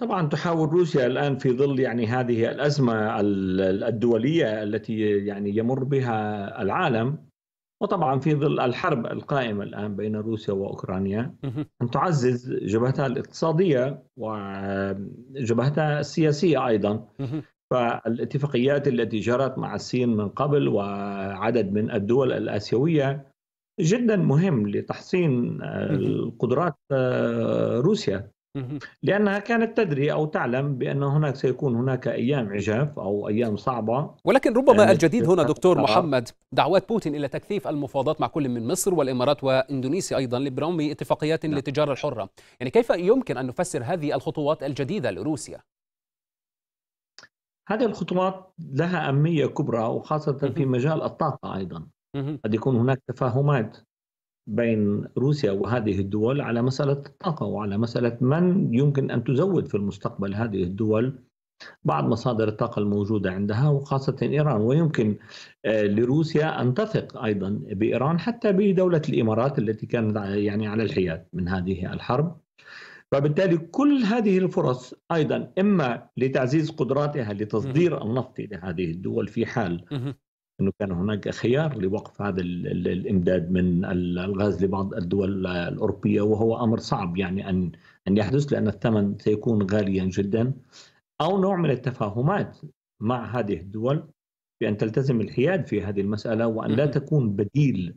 طبعا تحاول روسيا الان في ظل يعني هذه الازمه الدوليه التي يعني يمر بها العالم وطبعا في ظل الحرب القائمه الان بين روسيا واوكرانيا ان تعزز جبهتها الاقتصاديه وجبهتها السياسيه ايضا فالاتفاقيات التي جرت مع الصين من قبل وعدد من الدول الاسيويه جدا مهم لتحسين قدرات آه، روسيا لأنها كانت تدري أو تعلم بأن هناك سيكون هناك أيام عجاف أو أيام صعبة ولكن ربما يعني الجديد هنا دكتور محمد دعوات بوتين إلى تكثيف المفاوضات مع كل من مصر والإمارات وإندونيسيا أيضا لبرم اتفاقيات نعم. للتجارة الحرة يعني كيف يمكن أن نفسر هذه الخطوات الجديدة لروسيا؟ هذه الخطوات لها أهمية كبرى وخاصة في مجال الطاقة أيضا قد يكون هناك تفاهمات بين روسيا وهذه الدول على مسألة الطاقة وعلى مسألة من يمكن أن تزود في المستقبل هذه الدول بعض مصادر الطاقة الموجودة عندها وخاصة إيران ويمكن آه، لروسيا أن تثق أيضا بإيران حتى بدولة الإمارات التي كانت يعني على الحياد من هذه الحرب فبالتالي كل هذه الفرص أيضا إما لتعزيز قدراتها لتصدير النفط إلى هذه الدول في حال انه كان هناك خيار لوقف هذا الامداد من الغاز لبعض الدول الاوروبيه وهو امر صعب يعني ان ان يحدث لان الثمن سيكون غاليا جدا او نوع من التفاهمات مع هذه الدول بان تلتزم الحياد في هذه المساله وان لا تكون بديل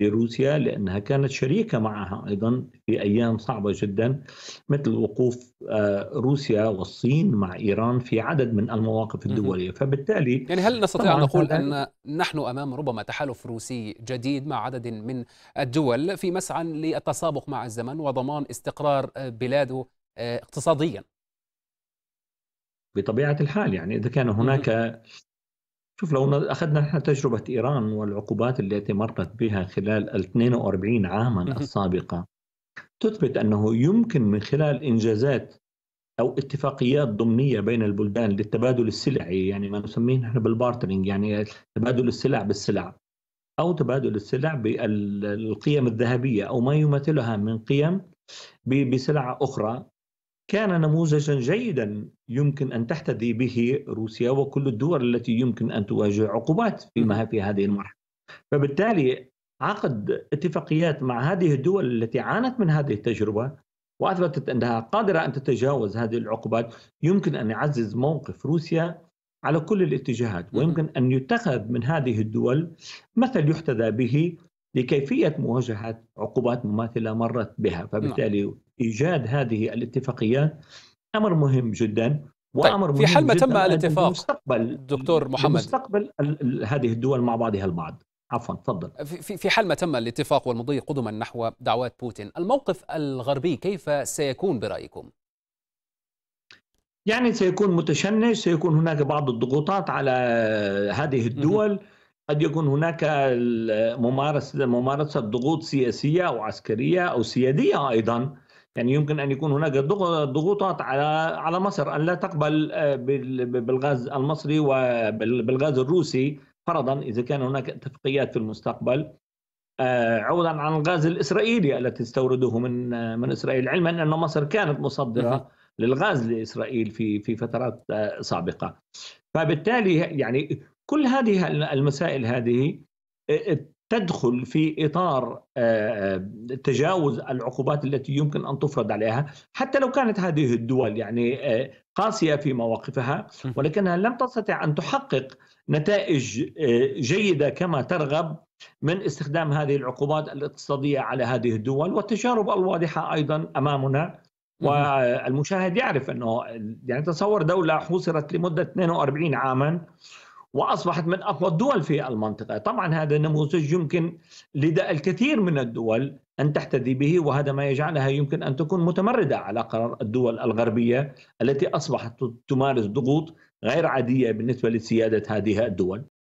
لروسيا لأنها كانت شريكة معها أيضا في أيام صعبة جدا مثل وقوف آه، روسيا والصين مع إيران في عدد من المواقف الدولية فبالتالي يعني هل نستطيع أن نقول أن نحن أمام ربما تحالف روسي جديد مع عدد من الدول في مسعى للتسابق مع الزمن وضمان استقرار آه، بلاده آه، اقتصاديا بطبيعة الحال يعني إذا كان هناك شوف لو اخذنا احنا تجربه ايران والعقوبات التي مرت بها خلال ال 42 عاما السابقه تثبت انه يمكن من خلال انجازات او اتفاقيات ضمنيه بين البلدان للتبادل السلعي يعني ما نسميه نحن بالبارترنج يعني تبادل السلع بالسلع او تبادل السلع بالقيم الذهبيه او ما يماثلها من قيم بسلع اخرى كان نموذجا جيدا يمكن ان تحتذي به روسيا وكل الدول التي يمكن ان تواجه عقوبات فيما في هذه المرحله. فبالتالي عقد اتفاقيات مع هذه الدول التي عانت من هذه التجربه واثبتت انها قادره ان تتجاوز هذه العقوبات يمكن ان يعزز موقف روسيا على كل الاتجاهات ويمكن ان يتخذ من هذه الدول مثل يحتذى به لكيفيه مواجهه عقوبات مماثله مرت بها فبالتالي ايجاد هذه الاتفاقيات امر مهم جدا طيب، وامر طيب في حال ما تم الاتفاق مستقبل دكتور محمد مستقبل هذه الدول مع بعضها البعض عفوا تفضل في في حال ما تم الاتفاق والمضي قدما نحو دعوات بوتين الموقف الغربي كيف سيكون برايكم يعني سيكون متشنج سيكون هناك بعض الضغوطات على هذه الدول م- قد يكون هناك ممارسه ممارسه ضغوط سياسيه او عسكريه او سياديه ايضا يعني يمكن ان يكون هناك ضغوطات على على مصر ان لا تقبل آه، بالغاز المصري وبالغاز الروسي فرضا اذا كان هناك اتفاقيات في المستقبل آه، عوضا عن الغاز الاسرائيلي التي تستورده من آه، من اسرائيل علما ان مصر كانت مصدره للغاز لاسرائيل في في فترات سابقه فبالتالي يعني كل هذه المسائل هذه تدخل في اطار آه، آه، تجاوز العقوبات التي يمكن ان تفرض عليها حتى لو كانت هذه الدول يعني آه، قاسيه في مواقفها ولكنها لم تستطع ان تحقق نتائج جيده كما ترغب من استخدام هذه العقوبات الاقتصاديه على هذه الدول والتجارب الواضحه ايضا امامنا والمشاهد يعرف انه يعني تصور دوله حوصرت لمده 42 عاما واصبحت من اقوى الدول في المنطقه، طبعا هذا النموذج يمكن لدى الكثير من الدول ان تحتذي به وهذا ما يجعلها يمكن ان تكون متمرده على قرار الدول الغربيه التي اصبحت تمارس ضغوط غير عاديه بالنسبه لسياده هذه الدول.